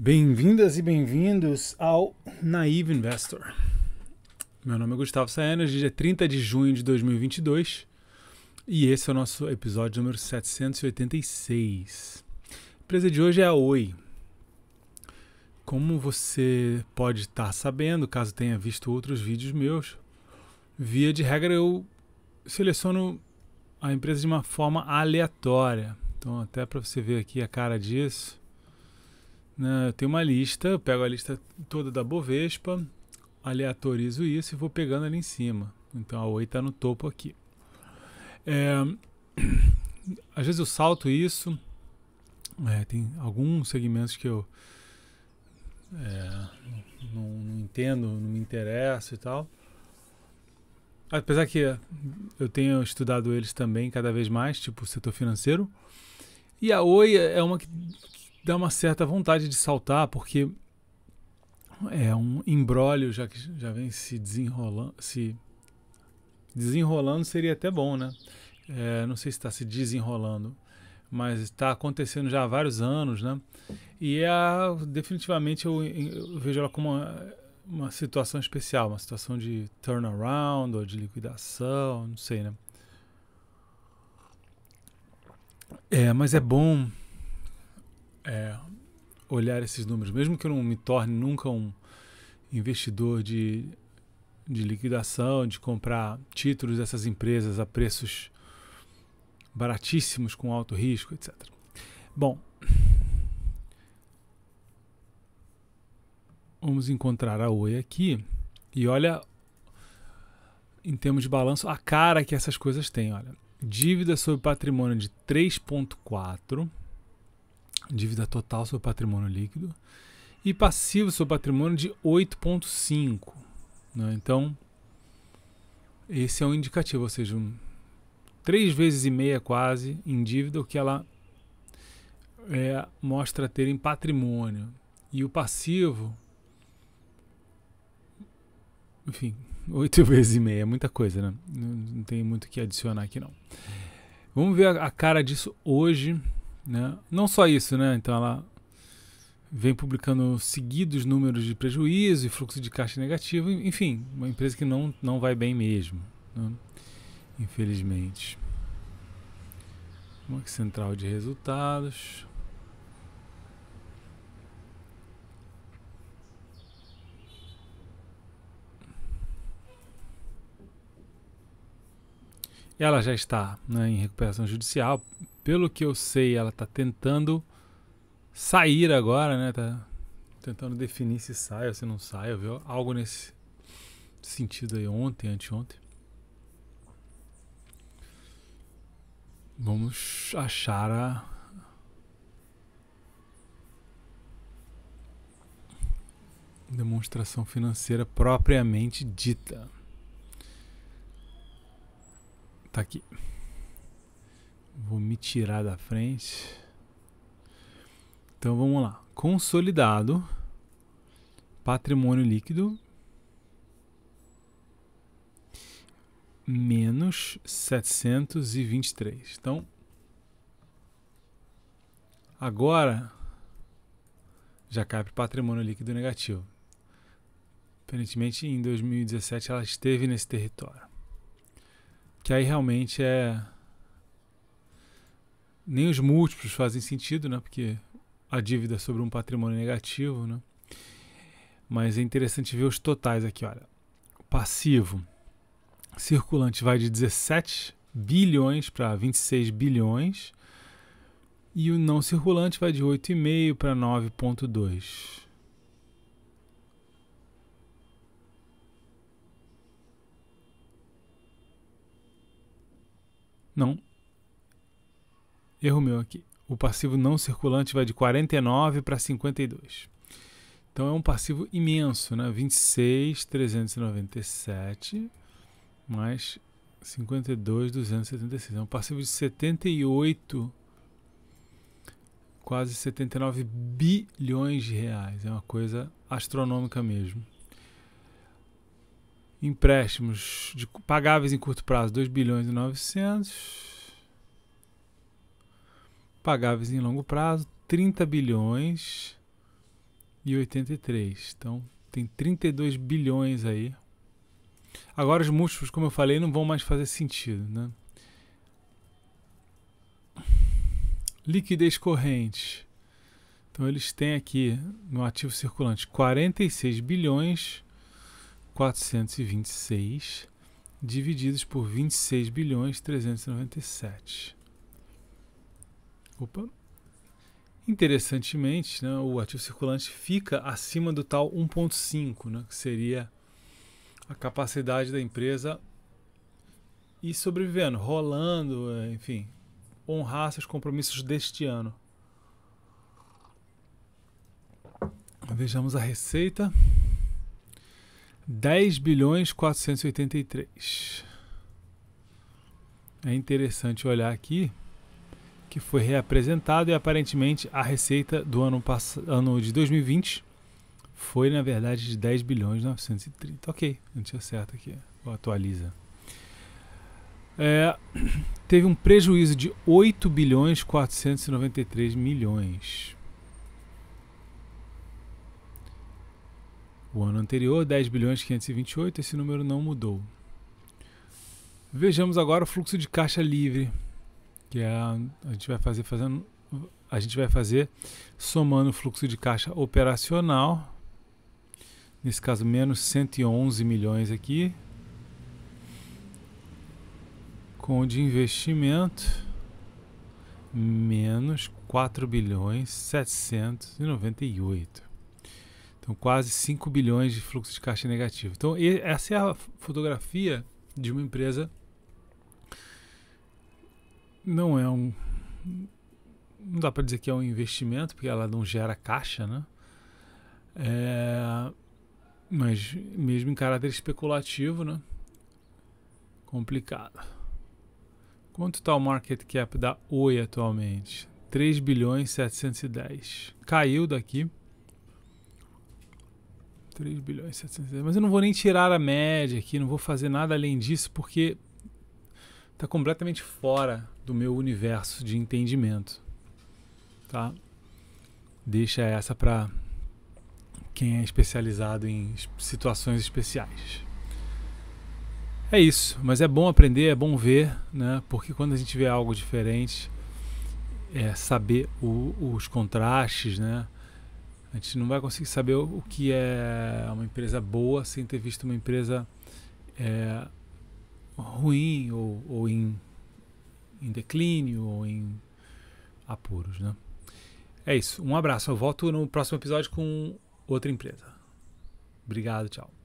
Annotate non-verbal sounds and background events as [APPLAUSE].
Bem-vindas e bem-vindos ao Naive Investor. Meu nome é Gustavo Saena, hoje é 30 de junho de 2022 e esse é o nosso episódio número 786. A empresa de hoje é a Oi. Como você pode estar sabendo, caso tenha visto outros vídeos meus, via de regra eu seleciono a empresa de uma forma aleatória. Então, até para você ver aqui a cara disso né, eu tenho uma lista, eu pego a lista toda da Bovespa, aleatorizo isso e vou pegando ali em cima. Então a Oi está no topo aqui. É, às vezes eu salto isso. É, tem alguns segmentos que eu é, não, não, entendo, não me interesso e tal. Apesar que eu tenho estudado eles também cada vez mais, tipo o setor financeiro. E a Oi é uma que, dá uma certa vontade de saltar, porque é um embrólio já que já vem se desenrolando, se desenrolando seria até bom, né? É, não sei se está se desenrolando, mas está acontecendo já há vários anos, né? E é, definitivamente eu, eu vejo ela como uma, uma, situação especial, uma situação de turnaround ou de liquidação, não sei, né? É, mas é bom é, olhar esses números, mesmo que eu não me torne nunca um investidor de, de liquidação, de comprar títulos dessas empresas a preços baratíssimos com alto risco, etc. Bom, vamos encontrar a Oi aqui e olha em termos de balanço a cara que essas coisas têm, olha. Dívida sobre patrimônio de 3.4 Dívida total sobre patrimônio líquido. E passivo sobre patrimônio de 8,5. Né? Então, esse é um indicativo, ou seja, um, três vezes e meia quase em dívida o que ela é, mostra ter em patrimônio. E o passivo, enfim, [LAUGHS] oito vezes e meia, é muita coisa, né? Não, não tem muito o que adicionar aqui não. Vamos ver a, a cara disso hoje. Né? Não só isso, né? Então ela vem publicando seguidos números de prejuízo e fluxo de caixa negativo, enfim, uma empresa que não, não vai bem mesmo, né? infelizmente. Banco Central de Resultados. Ela já está né, em recuperação judicial pelo que eu sei, ela está tentando sair agora, né? Tá tentando definir se sai ou se não sai, viu? Algo nesse sentido aí ontem, anteontem. Vamos achar a demonstração financeira propriamente dita. Tá aqui. Vou me tirar da frente. Então vamos lá. Consolidado. Patrimônio líquido. Menos 723. Então. Agora. Já cai para patrimônio líquido negativo. Aparentemente em 2017 ela esteve nesse território. Que aí realmente é nem os múltiplos fazem sentido, né? Porque a dívida é sobre um patrimônio negativo, né? Mas é interessante ver os totais aqui, olha. O passivo circulante vai de 17 bilhões para 26 bilhões e o não circulante vai de 8,5 para 9,2. Não, Erro meu aqui. O passivo não circulante vai de 49 para 52. Então é um passivo imenso, né? 26,397 mais 52,276. É um passivo de 78, quase 79 bilhões de reais. É uma coisa astronômica mesmo. Empréstimos de, pagáveis em curto prazo, 2 bilhões e 900 pagáveis em longo prazo, 30 bilhões e 83. Então, tem 32 bilhões aí. Agora os múltiplos, como eu falei, não vão mais fazer sentido, né? Liquidez corrente. Então eles têm aqui no ativo circulante 46 bilhões 426 divididos por 26 bilhões 397. Opa. Interessantemente, né, o ativo circulante fica acima do tal 1,5, né, que seria a capacidade da empresa e sobrevivendo, rolando, eh, enfim, honrar seus compromissos deste ano. Vejamos a receita. 10 bilhões 483. É interessante olhar aqui que foi reapresentado e aparentemente a receita do ano, passado, ano de 2020 foi, na verdade, de 10 bilhões 930. Ok, não tinha certo aqui. Atualiza. É, [CLEARS THROAT] teve um prejuízo de 8 bilhões 493 milhões. O ano anterior, 10 bilhões 528, esse número não mudou. Vejamos agora o fluxo de caixa livre que é a, a gente vai fazer fazendo a gente vai fazer somando o fluxo de caixa operacional nesse caso menos 111 milhões aqui com o de investimento menos 4 bilhões 798 então quase 5 bilhões de fluxo de caixa negativo então essa é a fotografia de uma empresa não é um. Não dá para dizer que é um investimento, porque ela não gera caixa, né? É, mas mesmo em caráter especulativo, né? Complicado. Quanto está o market cap da Oi atualmente? 3 bilhões 710. Caiu daqui. 3 bilhões 710. Mas eu não vou nem tirar a média aqui, não vou fazer nada além disso, porque está completamente fora do meu universo de entendimento, tá? Deixa essa para quem é especializado em situações especiais. É isso, mas é bom aprender, é bom ver, né? Porque quando a gente vê algo diferente, é saber o, os contrastes, né? A gente não vai conseguir saber o que é uma empresa boa sem ter visto uma empresa é, ruim ou, ou em, em declínio ou em apuros, né? É isso. Um abraço. Eu volto no próximo episódio com outra empresa. Obrigado, tchau.